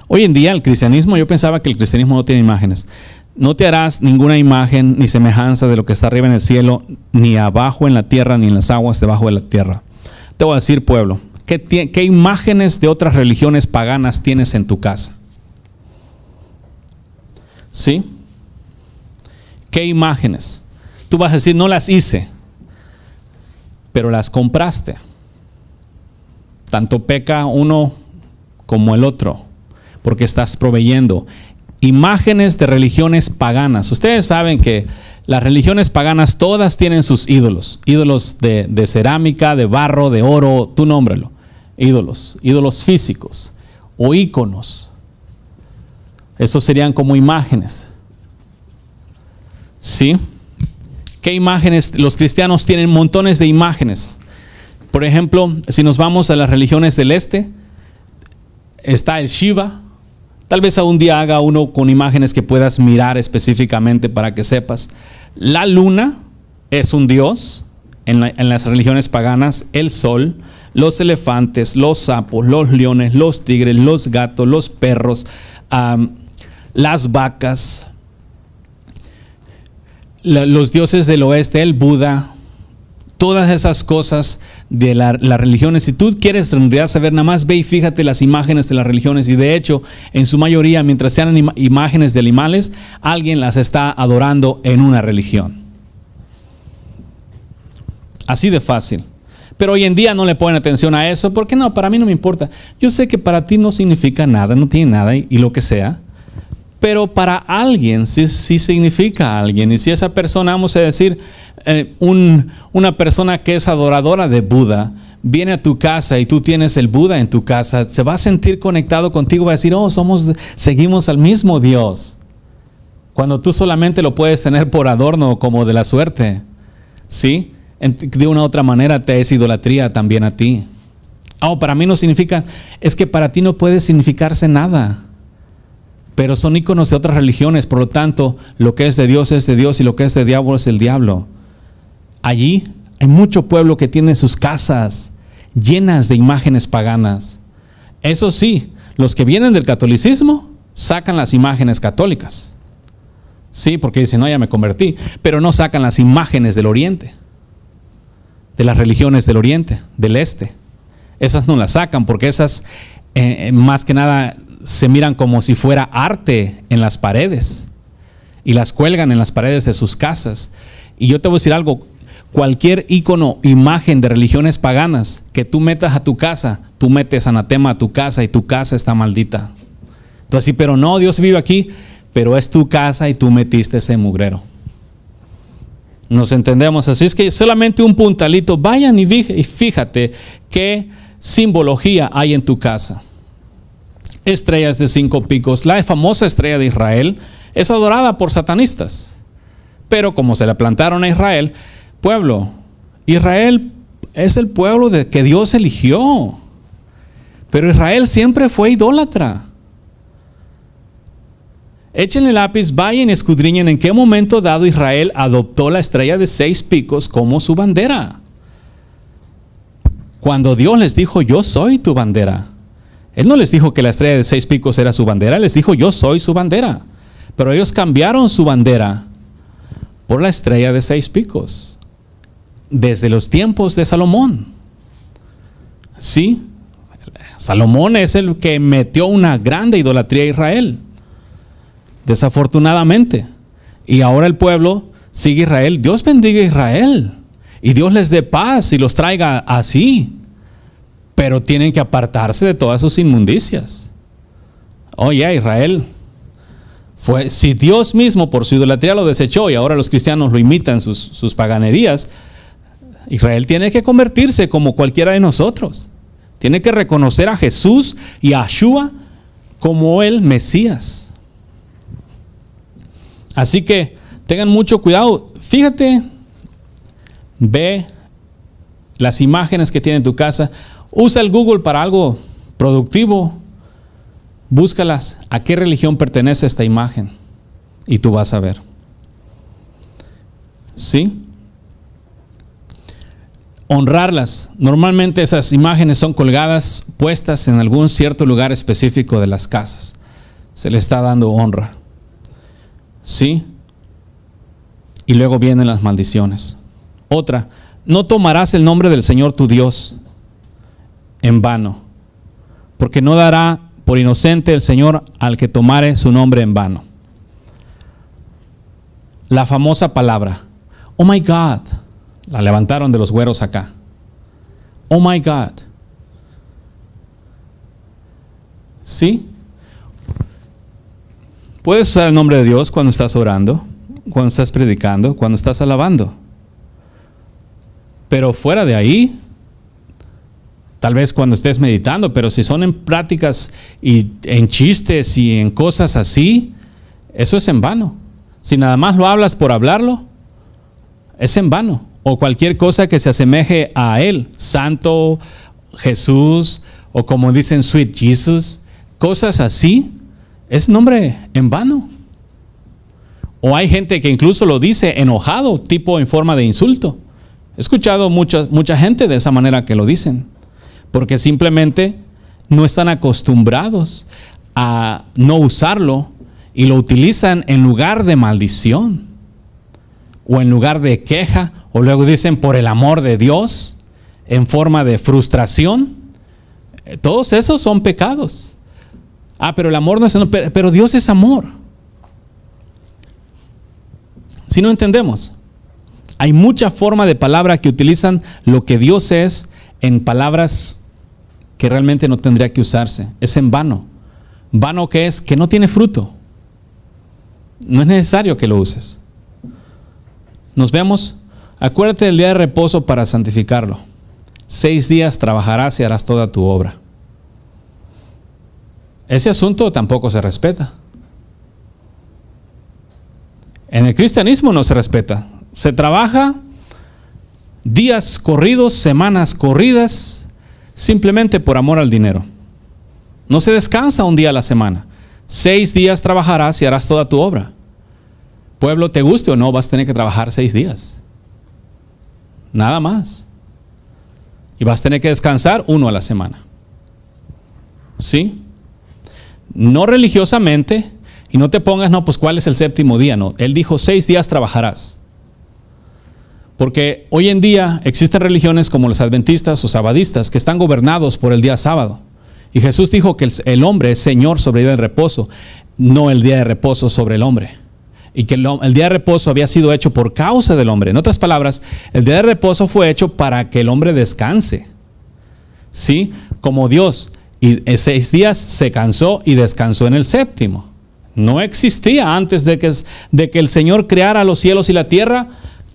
Hoy en día el cristianismo, yo pensaba que el cristianismo no tiene imágenes. No te harás ninguna imagen ni semejanza de lo que está arriba en el cielo, ni abajo en la tierra, ni en las aguas debajo de la tierra. Te voy a decir, pueblo, ¿qué, imágenes de otras religiones paganas tienes en tu casa? ¿Sí? ¿Qué imágenes? Tú vas a decir, no las hice, pero las compraste. Tanto peca uno como el otro, porque estás proveyendo imágenes de religiones paganas. Ustedes saben que las religiones paganas todas tienen sus ídolos, ídolos de, cerámica, de barro, de oro, tú nómbralo, ídolos, ídolos físicos o íconos. Estos serían como imágenes. ¿Sí? ¿Qué imágenes? Los cristianos tienen montones de imágenes. Por ejemplo, si nos vamos a las religiones del este, está el Shiva. Tal vez algún día haga uno con imágenes que puedas mirar específicamente para que sepas. La luna es un dios en, las religiones paganas, el sol, los elefantes, los sapos, los leones, los tigres, los gatos, los perros, las vacas, los dioses del oeste, el Buda, todas esas cosas de la, las religiones. Si tú quieres en saber nada más, ve y fíjate las imágenes de las religiones. Y de hecho, en su mayoría, mientras sean imágenes de animales, alguien las está adorando en una religión. Así de fácil. Pero hoy en día no le ponen atención a eso, porque no, para mí no me importa. Yo sé que para ti no significa nada, no tiene nada y, lo que sea. Pero para alguien sí, sí significa alguien. Y si esa persona, vamos a decir, eh, un, una persona que es adoradora de Buda viene a tu casa y tú tienes el Buda en tu casa, se va a sentir conectado contigo, va a decir, oh, somos, seguimos al mismo Dios. Cuando tú solamente lo puedes tener por adorno, como de la suerte. ¿Sí? De una u otra manera te es idolatría también a ti. Ah, oh, para mí no significa, es que para ti no puede significarse nada. Pero son íconos de otras religiones, por lo tanto, lo que es de Dios es de Dios y lo que es de diablo es el diablo. Allí hay mucho pueblo que tiene sus casas llenas de imágenes paganas. Eso sí, los que vienen del catolicismo sacan las imágenes católicas. Sí, porque dicen, no, ya me convertí, pero no sacan las imágenes del oriente, de las religiones del oriente, del este. Esas no las sacan porque esas eh, eh, más que nada se miran como si fuera arte en las paredes y las cuelgan en las paredes de sus casas. Y yo te voy a decir algo, Cualquier icono, imagen de religiones paganas que tú metas a tu casa, tú metes anatema a tu casa y tu casa está maldita. Entonces, sí, pero no, Dios vive aquí, pero es tu casa y tú metiste ese mugrero. Nos entendemos, así es que solamente un puntalito, vayan y fíjate qué simbología hay en tu casa. Estrellas de cinco picos, la famosa estrella de Israel es adorada por satanistas, pero como se la plantaron a Israel, pueblo. Israel es el pueblo de, que Dios eligió. Pero Israel siempre fue idólatra. Echen el lápiz, vayan, escudriñen en qué momento dado Israel adoptó la estrella de seis picos como su bandera. Cuando Dios les dijo, yo soy tu bandera. Él no les dijo que la estrella de seis picos era su bandera, les dijo, yo soy su bandera. Pero ellos cambiaron su bandera por la estrella de seis picos desde los tiempos de Salomón. Sí, Salomón es el que metió una grande idolatría a Israel, desafortunadamente. Y ahora el pueblo sigue Israel. Dios bendiga a Israel y Dios les dé paz y los traiga así. Pero tienen que apartarse de todas sus inmundicias. Oye, oh, Israel, fue, si Dios mismo por su idolatría lo desechó y ahora los cristianos lo imitan sus, sus paganerías, Israel tiene que convertirse como cualquiera de nosotros. Tiene que reconocer a Jesús y a Yeshua como el Mesías. Así que tengan mucho cuidado. Fíjate, ve las imágenes que tiene en tu casa. Usa el Google para algo productivo. Búscalas. ¿A qué religión pertenece esta imagen? Y tú vas a ver. ¿Sí? honrarlas. Normalmente esas imágenes son colgadas, puestas en algún cierto lugar específico de las casas. Se le está dando honra. ¿Sí? Y luego vienen las maldiciones. Otra, no tomarás el nombre del Señor tu Dios en vano, porque no dará por inocente el Señor al que tomare su nombre en vano. La famosa palabra, oh my God, la levantaron de los güeros acá. Oh my God. ¿Sí? Puedes usar el nombre de Dios cuando estás orando, cuando estás predicando, cuando estás alabando. Pero fuera de ahí, tal vez cuando estés meditando, pero si son en prácticas y en chistes y en cosas así, eso es en vano. Si nada más lo hablas por hablarlo, es en vano o cualquier cosa que se asemeje a Él, Santo, Jesús, o como dicen Sweet Jesus, cosas así, es nombre en vano. O hay gente que incluso lo dice enojado, tipo en forma de insulto. He escuchado mucha, mucha gente de esa manera que lo dicen, porque simplemente no están acostumbrados a no usarlo y lo utilizan en lugar de maldición o en lugar de queja, o luego dicen por el amor de Dios, en forma de frustración, eh, todos esos son pecados. Ah, pero el amor no es... Pero Dios es amor. Si no entendemos, hay mucha forma de palabra que utilizan lo que Dios es en palabras que realmente no tendría que usarse. Es en vano. Vano que es que no tiene fruto. No es necesario que lo uses. Nos vemos. Acuérdate del día de reposo para santificarlo. Seis días trabajarás y harás toda tu obra. Ese asunto tampoco se respeta. En el cristianismo no se respeta. Se trabaja días corridos, semanas corridas, simplemente por amor al dinero. No se descansa un día a la semana. Seis días trabajarás y harás toda tu obra pueblo, te guste o no, vas a tener que trabajar seis días. Nada más. Y vas a tener que descansar uno a la semana. ¿Sí? No religiosamente. Y no te pongas, no, pues cuál es el séptimo día. No, él dijo, seis días trabajarás. Porque hoy en día existen religiones como los adventistas o sabadistas que están gobernados por el día sábado. Y Jesús dijo que el hombre es Señor sobre el reposo, no el día de reposo sobre el hombre y que el, día de reposo había sido hecho por causa del hombre. En otras palabras, el día de reposo fue hecho para que el hombre descanse. ¿Sí? Como Dios. Y en seis días se cansó y descansó en el séptimo. No existía antes de que, el Señor creara los cielos y la tierra.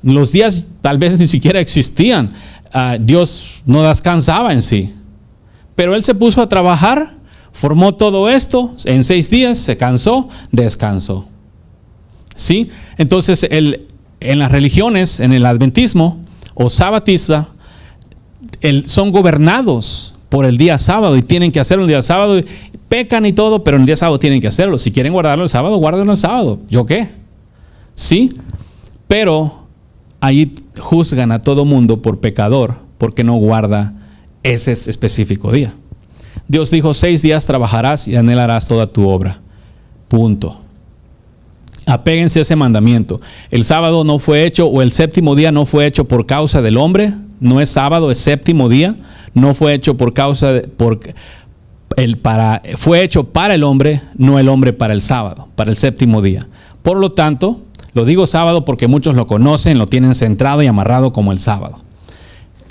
Los días tal vez ni siquiera existían. Ah, Dios no descansaba en sí. Pero Él se puso a trabajar, formó todo esto en seis días, se cansó, descansó. ¿sí? Entonces, en las religiones, en el adventismo o sabatista, son gobernados por el día sábado y tienen que hacerlo el día sábado. Y pecan y todo, pero el día sábado tienen que hacerlo. Si quieren guardarlo el sábado, guárdenlo el sábado. ¿Yo qué? ¿Sí? Pero ahí juzgan a todo mundo por pecador porque no guarda ese específico día. Dios dijo, seis días trabajarás y anhelarás toda tu obra. Punto. Apéguense a ese mandamiento. El sábado no fue hecho o el séptimo día no fue hecho por causa del hombre. No es sábado, es séptimo día. No fue hecho por causa de, el para, fue hecho para el hombre, no el hombre para el sábado, para el séptimo día. Por lo tanto, lo digo sábado porque muchos lo conocen, lo tienen centrado y amarrado como el sábado.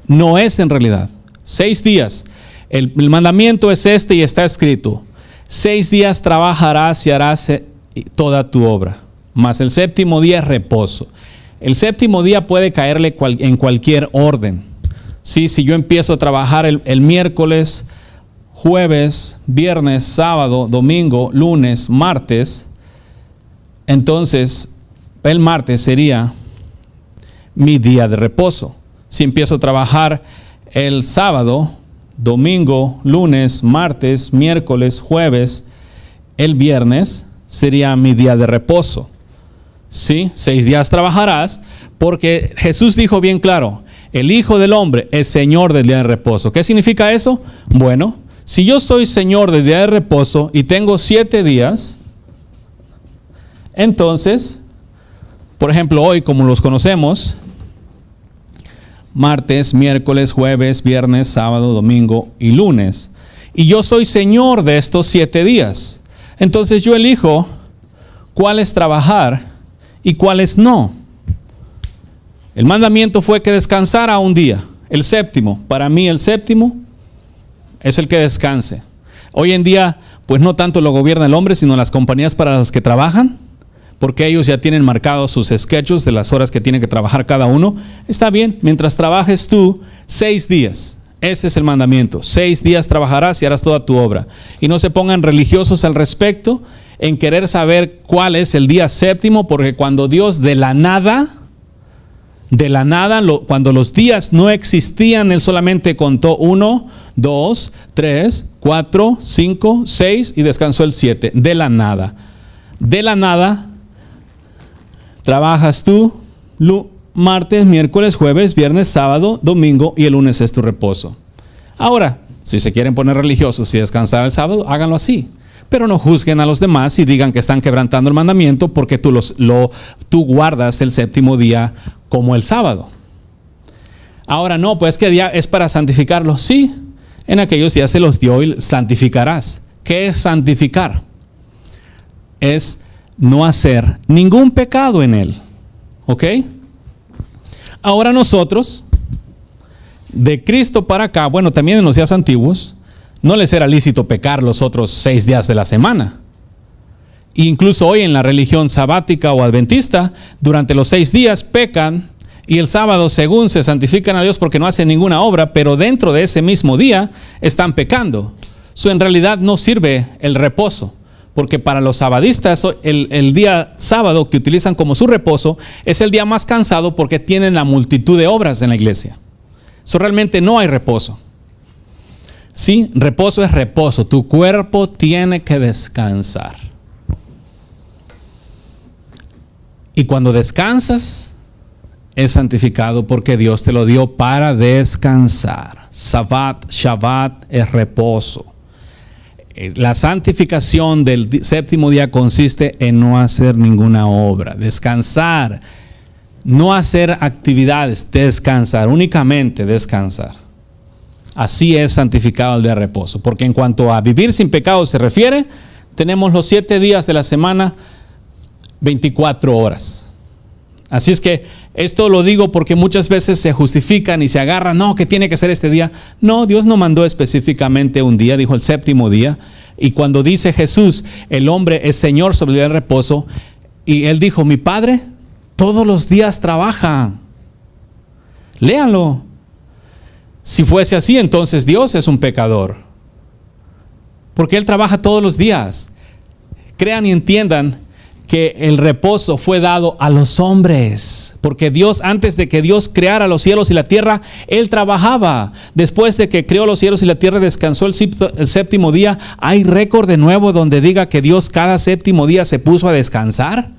No es en realidad. Seis días. El, el mandamiento es este y está escrito. Seis días trabajarás y harás eh, toda tu obra más el séptimo día es reposo. El séptimo día puede caerle en cualquier orden. ¿Sí? Si yo empiezo a trabajar el miércoles, jueves, viernes, sábado, domingo, lunes, martes, entonces el martes sería mi día de reposo. Si empiezo a trabajar el sábado, domingo, lunes, martes, miércoles, jueves, el viernes sería mi día de reposo. ¿sí? Seis días trabajarás, porque Jesús dijo bien claro, el Hijo del Hombre es Señor del día de reposo. ¿Qué significa eso? Bueno, si yo soy Señor del día de reposo y tengo siete días, entonces, por ejemplo, hoy como los conocemos, martes, miércoles, jueves, viernes, sábado, domingo y lunes. Y yo soy Señor de estos siete días. Entonces yo elijo cuál es trabajar y cuáles no. El mandamiento fue que descansara un día, el séptimo. Para mí el séptimo es el que descanse. Hoy en día, pues no tanto lo gobierna el hombre, sino las compañías para las que trabajan, porque ellos ya tienen marcados sus sketches de las horas que tiene que trabajar cada uno. Está bien, mientras trabajes tú, seis días. Este es el mandamiento. Seis días trabajarás y harás toda tu obra. Y no se pongan religiosos al respecto en querer saber cuál es el día séptimo, porque cuando Dios de la nada, de la nada, cuando los días no existían, Él solamente contó uno, dos, tres, cuatro, cinco, seis y descansó el siete, de la nada. De la nada, trabajas tú martes, miércoles, jueves, viernes, sábado, domingo y el lunes es tu reposo. Ahora, si se quieren poner religiosos y descansar el sábado, háganlo así pero no juzguen a los demás y digan que están quebrantando el mandamiento porque tú, los, lo, tú guardas el séptimo día como el sábado. Ahora no, pues que día es para santificarlos. Sí, en aquellos días se los dio y santificarás. ¿Qué es santificar? Es no hacer ningún pecado en él. ¿Ok? Ahora nosotros, de Cristo para acá, bueno, también en los días antiguos, no les era lícito pecar los otros seis días de la semana. Incluso hoy en la religión sabática o adventista, durante los seis días pecan y el sábado según se santifican a Dios porque no hacen ninguna obra, pero dentro de ese mismo día están pecando. Su en realidad no sirve el reposo, porque para los sabadistas el, día sábado que utilizan como su reposo es el día más cansado porque tienen la multitud de obras en la iglesia. So, realmente no hay reposo. Sí, reposo es reposo. Tu cuerpo tiene que descansar. Y cuando descansas, es santificado porque Dios te lo dio para descansar. Sabbat, Shabbat es reposo. Eh, la santificación del séptimo día consiste en no hacer ninguna obra, descansar, no hacer actividades, descansar, únicamente descansar así es santificado el día de reposo. Porque en cuanto a vivir sin pecado se refiere, tenemos los siete días de la semana, 24 horas. Así es que esto lo digo porque muchas veces se justifican y se agarran, no, que tiene que ser este día. No, Dios no mandó específicamente un día, dijo el séptimo día. Y cuando dice Jesús, el hombre es Señor sobre el día de reposo, y él dijo, mi Padre todos los días trabaja. Léanlo si fuese así, entonces Dios es un pecador. Porque Él trabaja todos los días. Crean y entiendan que el reposo fue dado a los hombres. Porque Dios, antes de que Dios creara los cielos y la tierra, Él trabajaba. Después de que creó los cielos y la tierra, descansó el, el séptimo día. ¿Hay récord de nuevo donde diga que Dios cada séptimo día se puso a descansar?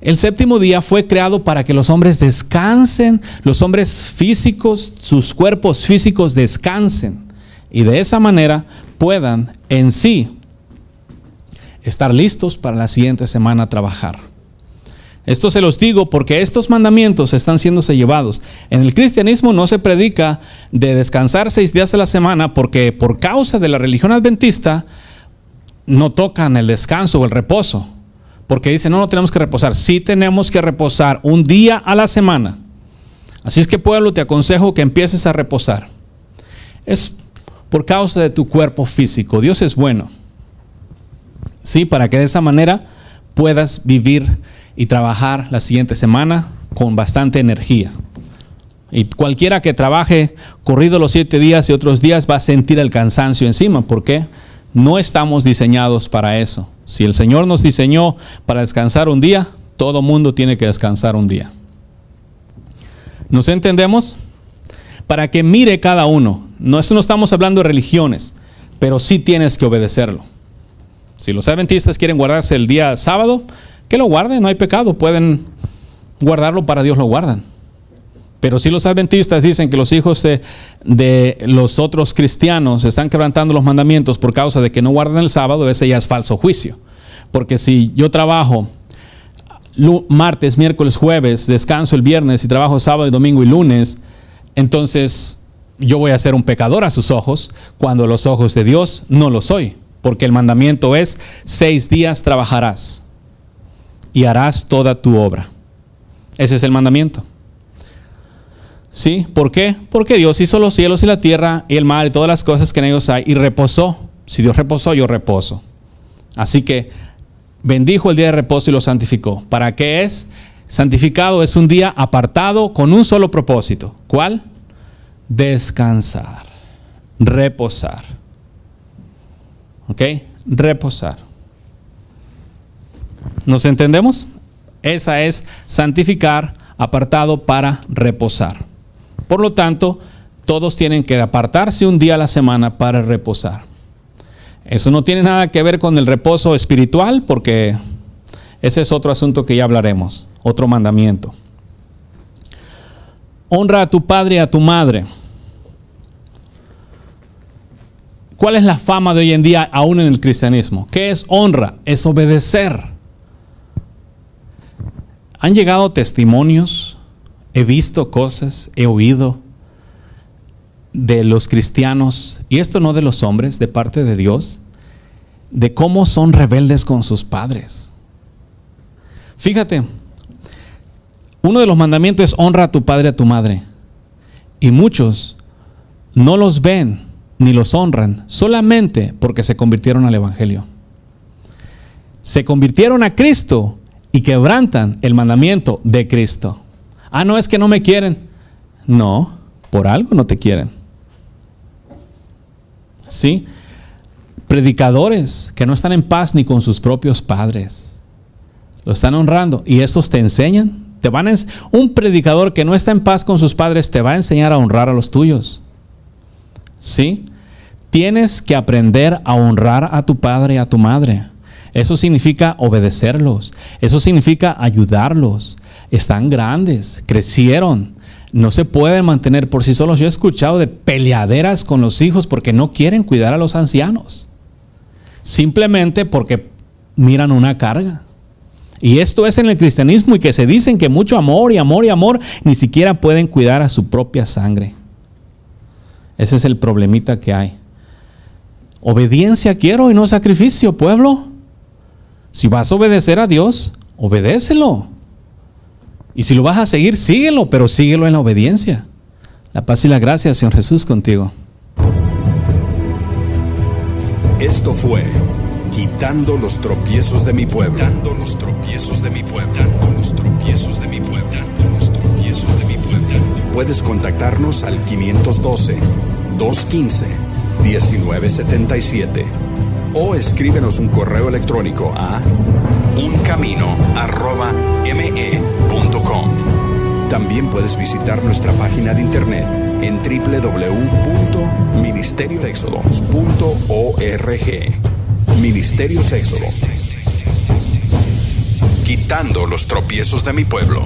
El séptimo día fue creado para que los hombres descansen, los hombres físicos, sus cuerpos físicos descansen y de esa manera puedan en sí estar listos para la siguiente semana trabajar. Esto se los digo porque estos mandamientos están siéndose llevados. En el cristianismo no se predica de descansar seis días a la semana porque por causa de la religión adventista no tocan el descanso o el reposo porque dice, no, no tenemos que reposar. Sí tenemos que reposar un día a la semana. Así es que pueblo, te aconsejo que empieces a reposar. Es por causa de tu cuerpo físico. Dios es bueno. Sí, para que de esa manera puedas vivir y trabajar la siguiente semana con bastante energía. Y cualquiera que trabaje corrido los siete días y otros días va a sentir el cansancio encima. ¿Por qué? Porque no estamos diseñados para eso. Si el Señor nos diseñó para descansar un día, todo mundo tiene que descansar un día. ¿Nos entendemos? Para que mire cada uno. No, no estamos hablando de religiones, pero sí tienes que obedecerlo. Si los adventistas quieren guardarse el día sábado, que lo guarden, no hay pecado. Pueden guardarlo para Dios lo guardan. Pero si los adventistas dicen que los hijos de, los otros cristianos están quebrantando los mandamientos por causa de que no guardan el sábado, ese ya es falso juicio. Porque si yo trabajo martes, miércoles, jueves, descanso el viernes y trabajo sábado, domingo y lunes, entonces yo voy a ser un pecador a sus ojos cuando los ojos de Dios no lo soy. Porque el mandamiento es, seis días trabajarás y harás toda tu obra. Ese es el mandamiento. ¿Sí? ¿Por qué? Porque Dios hizo los cielos y la tierra y el mar y todas las cosas que en ellos hay y reposó. Si Dios reposó, yo reposo. Así que bendijo el día de reposo y lo santificó. ¿Para qué es? Santificado es un día apartado con un solo propósito. ¿Cuál? Descansar, reposar. ¿Ok? Reposar. ¿Nos entendemos? Esa es santificar apartado para reposar. Por lo tanto, todos tienen que apartarse un día a la semana para reposar. Eso no tiene nada que ver con el reposo espiritual, porque ese es otro asunto que ya hablaremos, otro mandamiento. Honra a tu padre y a tu madre. ¿Cuál es la fama de hoy en día aún en el cristianismo? ¿Qué es honra? Es obedecer. Han llegado testimonios he visto cosas, he oído de los cristianos, y esto no de los hombres, de parte de Dios, de cómo son rebeldes con sus padres. Fíjate, uno de los mandamientos es honra a tu padre y a tu madre. Y muchos no los ven ni los honran solamente porque se convirtieron al Evangelio. Se convirtieron a Cristo y quebrantan el mandamiento de Cristo. Ah, no, es que no me quieren. No, por algo no te quieren. ¿Sí? Predicadores que no están en paz ni con sus propios padres. Lo están honrando. ¿Y estos te enseñan? Te van un predicador que no está en paz con sus padres te va a enseñar a honrar a los tuyos. ¿Sí? Tienes que aprender a honrar a tu padre y a tu madre. Eso significa obedecerlos. Eso significa ayudarlos están grandes, crecieron, no se pueden mantener por sí solos. Yo he escuchado de peleaderas con los hijos porque no quieren cuidar a los ancianos, simplemente porque miran una carga. Y esto es en el cristianismo y que se dicen que mucho amor y amor y amor ni siquiera pueden cuidar a su propia sangre. Ese es el problemita que hay. Obediencia quiero y no sacrificio, pueblo. Si vas a obedecer a Dios, obedécelo. Y si lo vas a seguir, síguelo, pero síguelo en la obediencia. La paz y la gracia, Señor Jesús, contigo. Esto fue quitando los tropiezos de mi pueblo. Quitando los tropiezos de mi pueblo. Quitando los tropiezos de mi pueblo. Quitando los tropiezos de mi pueblo. Puedes contactarnos al 512 215 1977 o escríbenos un correo electrónico a uncamino@me también puedes visitar nuestra página de internet en www.ministerioexodos.org. Ministerios Éxodo. Quitando los tropiezos de mi pueblo.